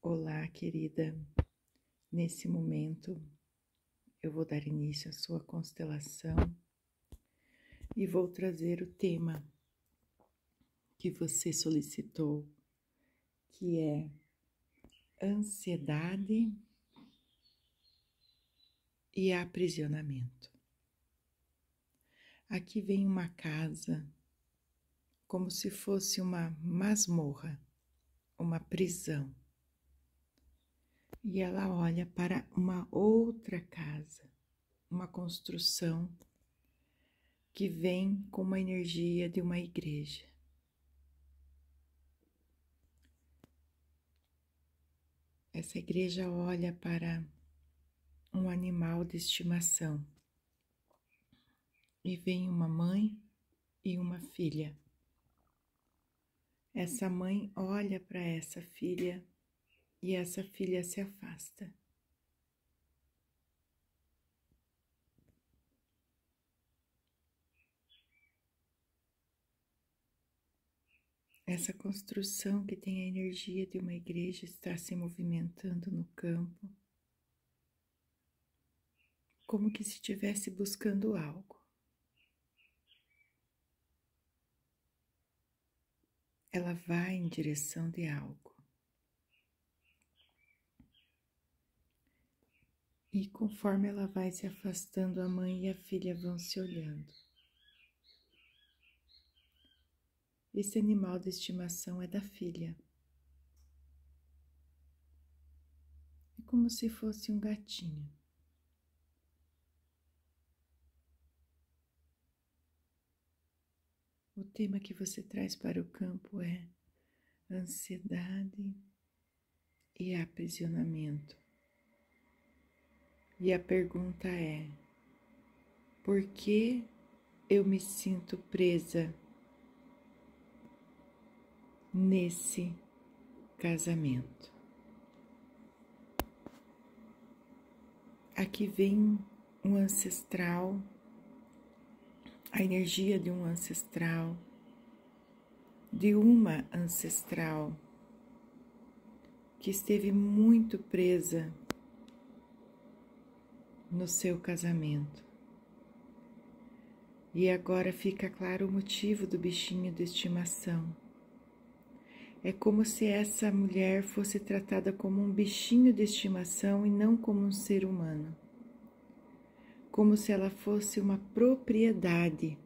Olá, querida. Nesse momento, eu vou dar início à sua constelação e vou trazer o tema que você solicitou, que é ansiedade e aprisionamento. Aqui vem uma casa como se fosse uma masmorra, uma prisão e ela olha para uma outra casa, uma construção que vem com uma energia de uma igreja. Essa igreja olha para um animal de estimação e vem uma mãe e uma filha. Essa mãe olha para essa filha e essa filha se afasta. Essa construção que tem a energia de uma igreja está se movimentando no campo, como que se estivesse buscando algo. Ela vai em direção de algo. E conforme ela vai se afastando, a mãe e a filha vão se olhando. Esse animal de estimação é da filha. É como se fosse um gatinho. O tema que você traz para o campo é ansiedade e aprisionamento. E a pergunta é: por que eu me sinto presa nesse casamento? Aqui vem um ancestral, a energia de um ancestral, de uma ancestral que esteve muito presa no seu casamento. E agora fica claro o motivo do bichinho de estimação. É como se essa mulher fosse tratada como um bichinho de estimação e não como um ser humano. Como se ela fosse uma propriedade.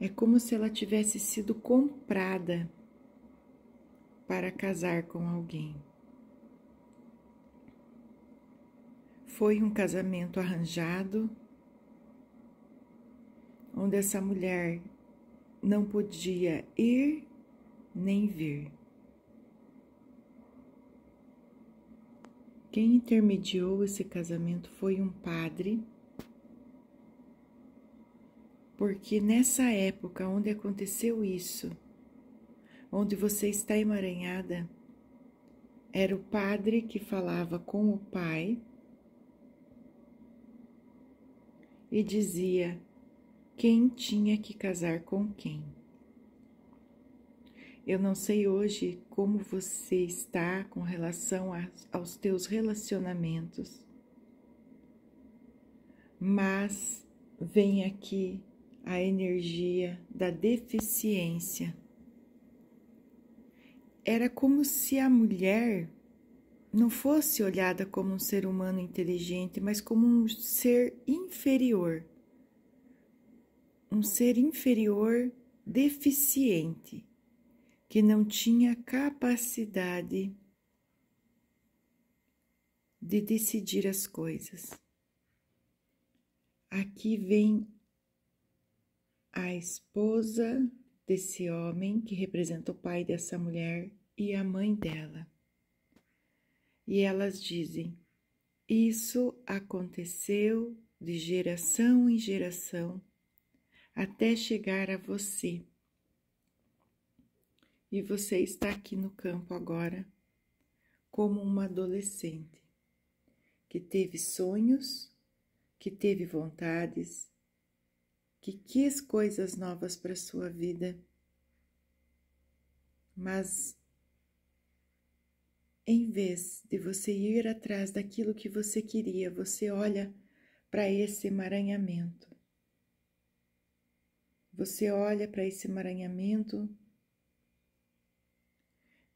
É como se ela tivesse sido comprada para casar com alguém. Foi um casamento arranjado, onde essa mulher não podia ir nem vir. Quem intermediou esse casamento foi um padre, porque nessa época onde aconteceu isso, onde você está emaranhada, era o padre que falava com o pai e dizia quem tinha que casar com quem. Eu não sei hoje como você está com relação aos teus relacionamentos, mas vem aqui a energia da deficiência. Era como se a mulher não fosse olhada como um ser humano inteligente, mas como um ser inferior. Um ser inferior deficiente, que não tinha capacidade de decidir as coisas. Aqui vem a esposa desse homem, que representa o pai dessa mulher, e a mãe dela e elas dizem: Isso aconteceu de geração em geração até chegar a você. E você está aqui no campo agora, como uma adolescente que teve sonhos, que teve vontades, que quis coisas novas para sua vida, mas em vez de você ir atrás daquilo que você queria, você olha para esse emaranhamento. Você olha para esse emaranhamento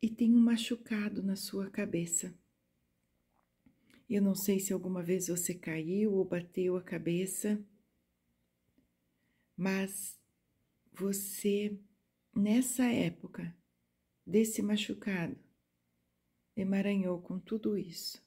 e tem um machucado na sua cabeça. Eu não sei se alguma vez você caiu ou bateu a cabeça, mas você, nessa época desse machucado, emaranhou com tudo isso.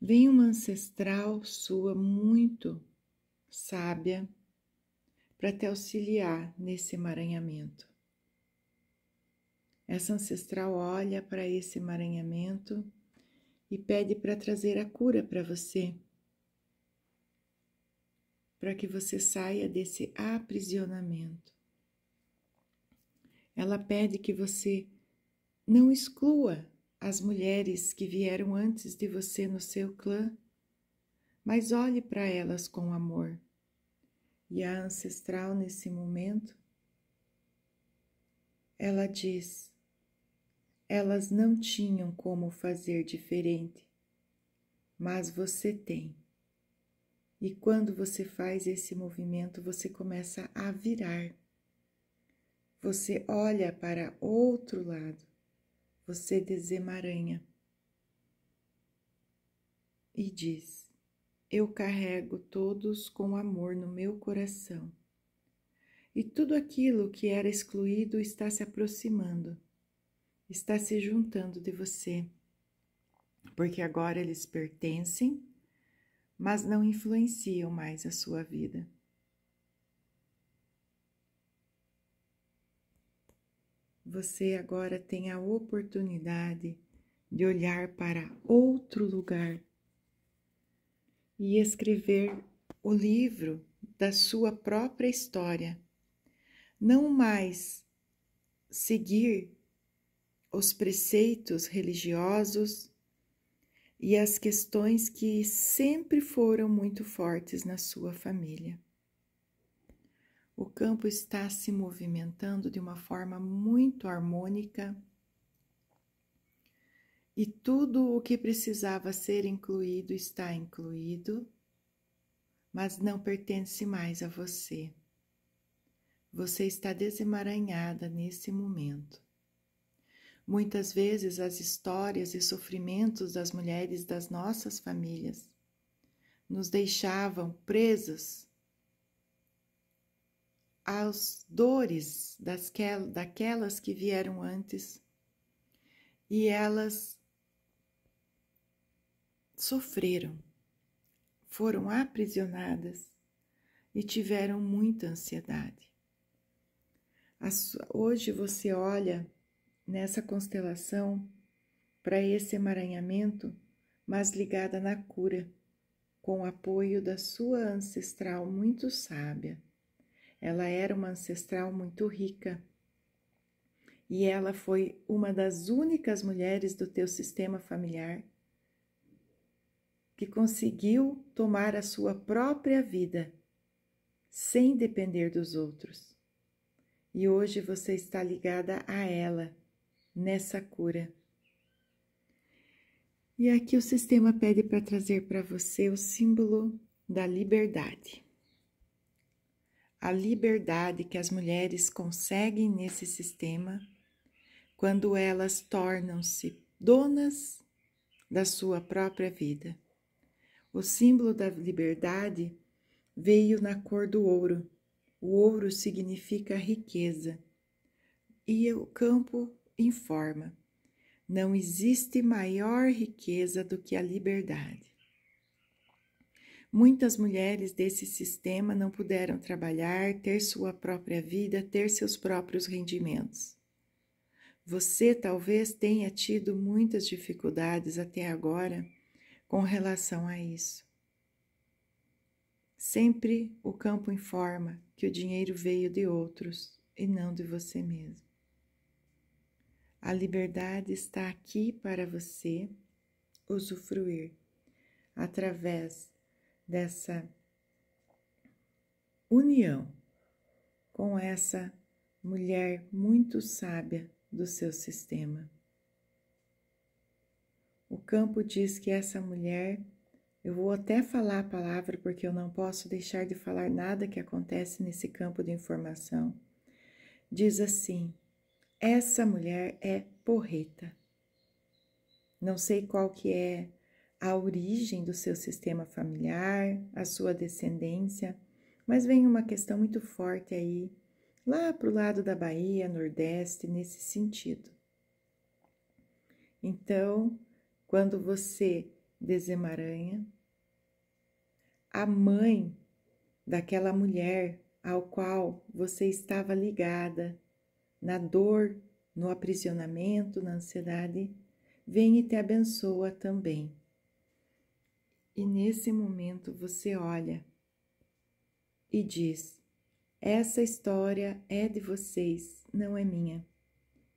Vem uma ancestral sua muito sábia para te auxiliar nesse emaranhamento. Essa ancestral olha para esse emaranhamento e pede para trazer a cura para você, para que você saia desse aprisionamento ela pede que você não exclua as mulheres que vieram antes de você no seu clã, mas olhe para elas com amor. E a ancestral, nesse momento, ela diz: elas não tinham como fazer diferente, mas você tem. E quando você faz esse movimento, você começa a virar você olha para outro lado, você desemaranha e diz: Eu carrego todos com amor no meu coração. E tudo aquilo que era excluído está se aproximando, está se juntando de você, porque agora eles pertencem, mas não influenciam mais a sua vida. você agora tem a oportunidade de olhar para outro lugar e escrever o livro da sua própria história. Não mais seguir os preceitos religiosos e as questões que sempre foram muito fortes na sua família. O campo está se movimentando de uma forma muito harmônica e tudo o que precisava ser incluído está incluído, mas não pertence mais a você. Você está desemaranhada nesse momento. Muitas vezes as histórias e sofrimentos das mulheres das nossas famílias nos deixavam presas as dores das, daquelas que vieram antes e elas sofreram, foram aprisionadas e tiveram muita ansiedade. Hoje você olha nessa constelação para esse emaranhamento, mas ligada na cura, com o apoio da sua ancestral muito sábia ela era uma ancestral muito rica e ela foi uma das únicas mulheres do teu sistema familiar que conseguiu tomar a sua própria vida sem depender dos outros. E hoje você está ligada a ela nessa cura. E aqui o sistema pede para trazer para você o símbolo da liberdade a liberdade que as mulheres conseguem nesse sistema quando elas tornam-se donas da sua própria vida. O símbolo da liberdade veio na cor do ouro. O ouro significa riqueza e o campo informa: não existe maior riqueza do que a liberdade. Muitas mulheres desse sistema não puderam trabalhar, ter sua própria vida, ter seus próprios rendimentos. Você talvez tenha tido muitas dificuldades até agora com relação a isso. Sempre o campo informa que o dinheiro veio de outros e não de você mesmo. A liberdade está aqui para você usufruir através dessa união com essa mulher muito sábia do seu sistema. O campo diz que essa mulher, eu vou até falar a palavra porque eu não posso deixar de falar nada que acontece nesse campo de informação. Diz assim: essa mulher é porreta. Não sei qual que é a origem do seu sistema familiar, a sua descendência, mas vem uma questão muito forte aí, lá para o lado da Bahia, Nordeste, nesse sentido. Então, quando você desemaranha, a mãe daquela mulher ao qual você estava ligada, na dor, no aprisionamento, na ansiedade, vem e te abençoa também. E nesse momento você olha e diz: Essa história é de vocês, não é minha.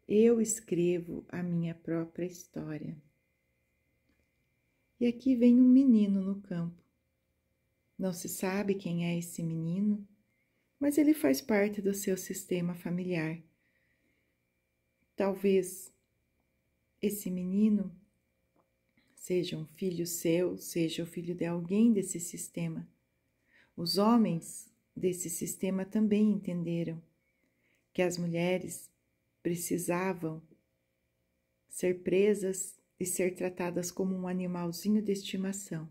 Eu escrevo a minha própria história. E aqui vem um menino no campo. Não se sabe quem é esse menino, mas ele faz parte do seu sistema familiar. Talvez esse menino seja um filho seu, seja o filho de alguém desse sistema. Os homens desse sistema também entenderam que as mulheres precisavam ser presas e ser tratadas como um animalzinho de estimação.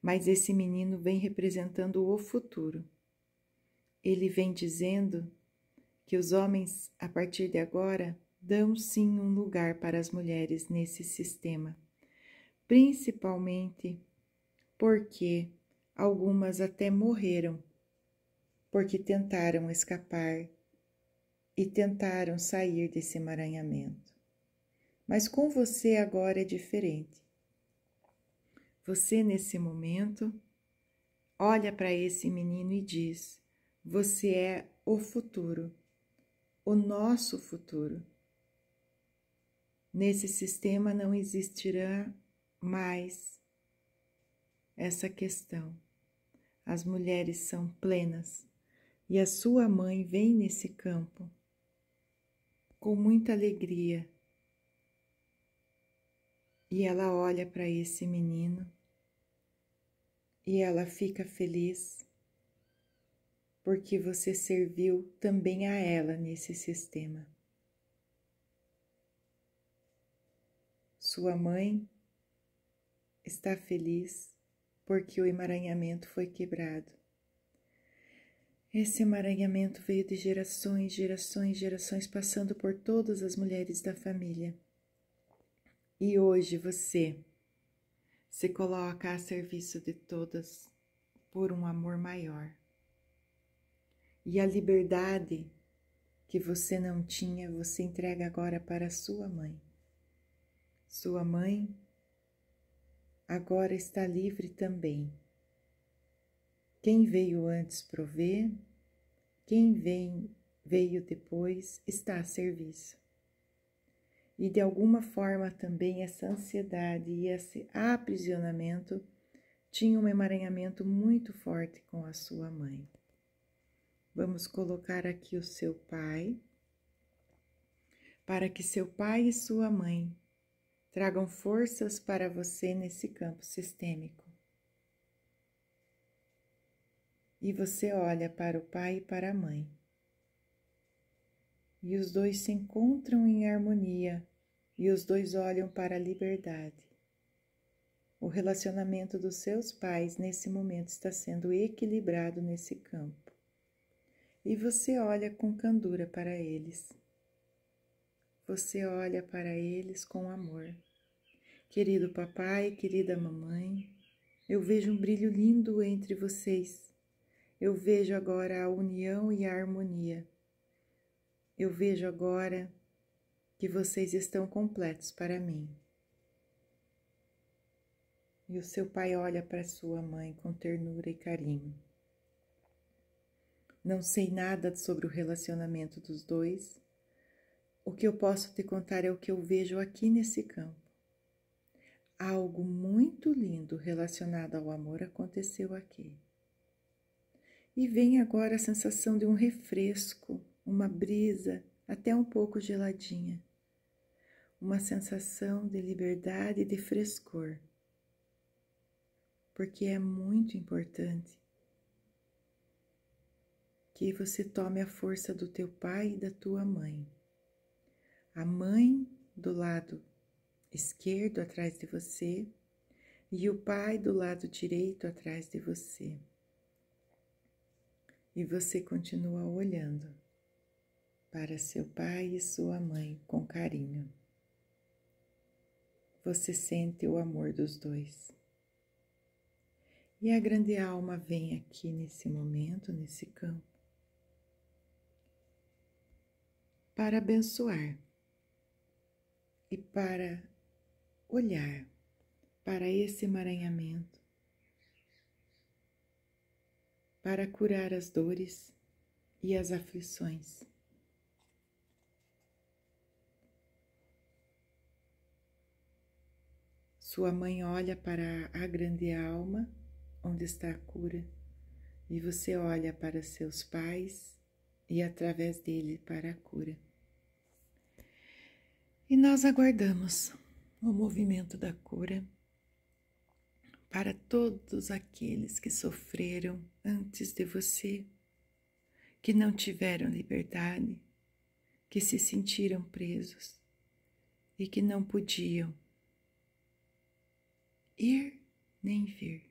Mas esse menino vem representando o futuro. Ele vem dizendo que os homens, a partir de agora, dão sim um lugar para as mulheres nesse sistema principalmente porque algumas até morreram, porque tentaram escapar e tentaram sair desse emaranhamento. Mas com você agora é diferente. Você, nesse momento, olha para esse menino e diz: Você é o futuro, o nosso futuro. Nesse sistema não existirá mais essa questão. As mulheres são plenas e a sua mãe vem nesse campo com muita alegria. E ela olha para esse menino e ela fica feliz porque você serviu também a ela nesse sistema. Sua mãe está feliz porque o emaranhamento foi quebrado. Esse emaranhamento veio de gerações, gerações, gerações, passando por todas as mulheres da família. E hoje você se coloca a serviço de todas por um amor maior. E a liberdade que você não tinha, você entrega agora para sua mãe. Sua mãe agora está livre também. Quem veio antes prover, quem vem, veio depois está a serviço. E de alguma forma também essa ansiedade e esse aprisionamento tinham um emaranhamento muito forte com a sua mãe. Vamos colocar aqui o seu pai, para que seu pai e sua mãe tragam forças para você nesse campo sistêmico. E você olha para o pai e para a mãe. E os dois se encontram em harmonia, e os dois olham para a liberdade. O relacionamento dos seus pais nesse momento está sendo equilibrado nesse campo. E você olha com candura para eles você olha para eles com amor. Querido papai, querida mamãe, eu vejo um brilho lindo entre vocês. Eu vejo agora a união e a harmonia. Eu vejo agora que vocês estão completos para mim. E o seu pai olha para sua mãe com ternura e carinho. Não sei nada sobre o relacionamento dos dois, o que eu posso te contar é o que eu vejo aqui nesse campo. Algo muito lindo relacionado ao amor aconteceu aqui. E vem agora a sensação de um refresco, uma brisa, até um pouco geladinha. Uma sensação de liberdade e de frescor. Porque é muito importante que você tome a força do teu pai e da tua mãe a mãe do lado esquerdo atrás de você e o pai do lado direito atrás de você. E você continua olhando para seu pai e sua mãe com carinho. Você sente o amor dos dois. E a grande alma vem aqui nesse momento, nesse campo, para abençoar e para olhar para esse emaranhamento, para curar as dores e as aflições. Sua mãe olha para a grande alma, onde está a cura, e você olha para seus pais e através dele para a cura. E nós aguardamos o movimento da cura para todos aqueles que sofreram antes de você, que não tiveram liberdade, que se sentiram presos e que não podiam ir nem vir.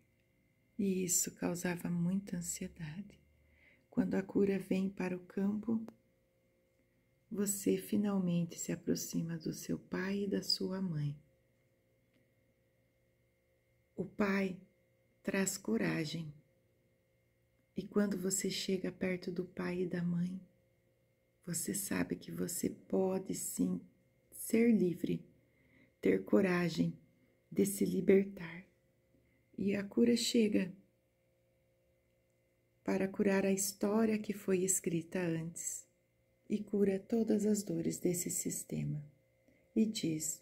E isso causava muita ansiedade. Quando a cura vem para o campo, você finalmente se aproxima do seu pai e da sua mãe. O pai traz coragem. E quando você chega perto do pai e da mãe, você sabe que você pode sim ser livre, ter coragem de se libertar. E a cura chega para curar a história que foi escrita antes e cura todas as dores desse sistema. E diz: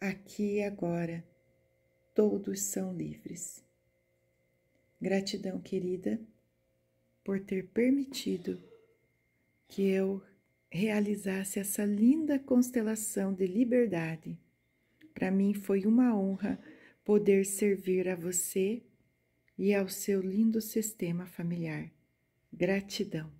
aqui e agora, todos são livres. Gratidão, querida, por ter permitido que eu realizasse essa linda constelação de liberdade. Para mim foi uma honra poder servir a você e ao seu lindo sistema familiar. Gratidão.